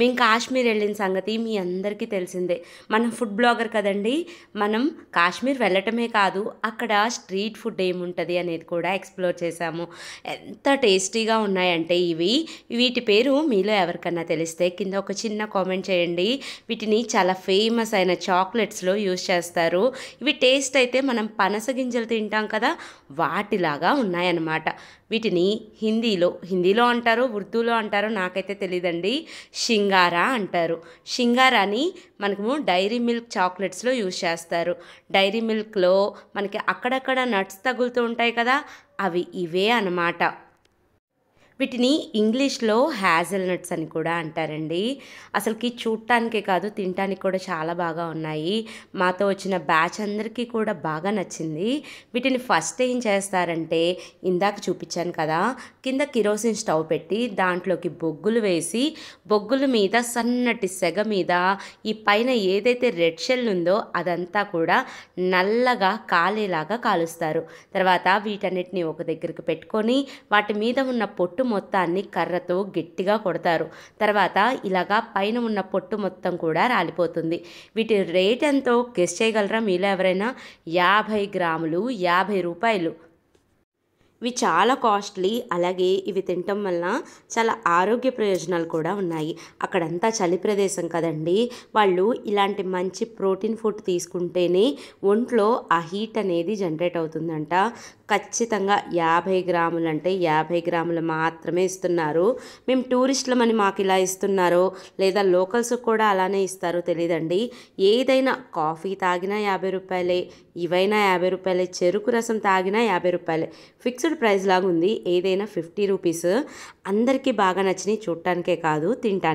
మేము కాశ్మీర్ వెళ్ళిన సంగతి మీ అందరికీ తెలిసిందే మనం ఫుడ్ బ్లాగర్ కదండి మనం కాశ్మీర్ వెళ్ళటమే కాదు అక్కడ స్ట్రీట్ ఫుడ్ ఏముంటుంది అనేది కూడా ఎక్స్ప్లోర్ చేశాము ఎంత టేస్టీగా ఉన్నాయంటే ఇవి వీటి పేరు మీలో ఎవరికన్నా తెలిస్తే కింద ఒక చిన్న కామెంట్ చేయండి వీటిని చాలా ఫేమస్ అయిన చాక్లెట్స్లో యూజ్ చేస్తారు ఇవి టేస్ట్ అయితే మనం పనస గింజలు తింటాం కదా వాటిలాగా ఉన్నాయన్నమాట వీటిని హిందీలో హిందీలో అంటారు ఉర్దూలో అంటారు నాకైతే తెలియదండి షింగారా అంటారు షింగారాని మనము డైరీ మిల్క్ చాక్లెట్స్లో యూజ్ చేస్తారు డైరీ మిల్క్లో మనకి అక్కడక్కడ నట్స్ తగులుతూ ఉంటాయి కదా అవి ఇవే అన్నమాట వీటిని ఇంగ్లీష్లో హ్యాజల్ నట్స్ అని కూడా అంటారండి అసలుకి చూడటానికే కాదు తినటానికి కూడా చాలా బాగా ఉన్నాయి మాతో వచ్చిన బ్యాచ్ అందరికీ కూడా బాగా నచ్చింది వీటిని ఫస్ట్ ఏం చేస్తారంటే ఇందాక చూపించాను కదా కింద కిరోసిన్ స్టవ్ పెట్టి దాంట్లోకి బొగ్గులు వేసి బొగ్గుల మీద సన్నటి సెగ మీద ఈ పైన ఏదైతే రెడ్ షెల్ ఉందో అదంతా కూడా నల్లగా కాలేలాగా కాలుస్తారు తర్వాత వీటన్నిటిని ఒక దగ్గరికి పెట్టుకొని వాటి మీద ఉన్న పొట్టు పొట్టు మొత్తాన్ని కర్రతో గట్టిగా కొడతారు తర్వాత ఇలాగా పైన ఉన్న పొట్టు మొత్తం కూడా రాలిపోతుంది వీటి రేట్ ఎంతో గెస్ చేయగలరా మీలో ఎవరైనా యాభై గ్రాములు యాభై రూపాయలు ఇవి చాలా కాస్ట్లీ అలాగే ఇవి తినటం వల్ల చాలా ఆరోగ్య ప్రయోజనాలు కూడా ఉన్నాయి అక్కడంతా చలి ప్రదేశం కదండి వాళ్ళు ఇలాంటి మంచి ప్రోటీన్ ఫుడ్ తీసుకుంటేనే ఒంట్లో ఆ హీట్ అనేది జనరేట్ అవుతుందంట ఖచ్చితంగా యాభై గ్రాములు అంటే యాభై గ్రాములు మాత్రమే ఇస్తున్నారు మేము టూరిస్టులమని మాకు ఇలా ఇస్తున్నారో లేదా లోకల్స్ కూడా అలానే ఇస్తారో తెలియదండి ఏదైనా కాఫీ తాగినా యాభై రూపాయలే ఇవైనా యాభై రూపాయలే చెరుకు రసం తాగినా యాభై రూపాయలే ఫిక్స్డ్ స్పెషల్ ప్రైజ్ లాగా ఉంది ఏదైనా ఫిఫ్టీ రూపీస్ అందరికీ బాగా నచ్చినాయి చూడటానికే కాదు తింటాను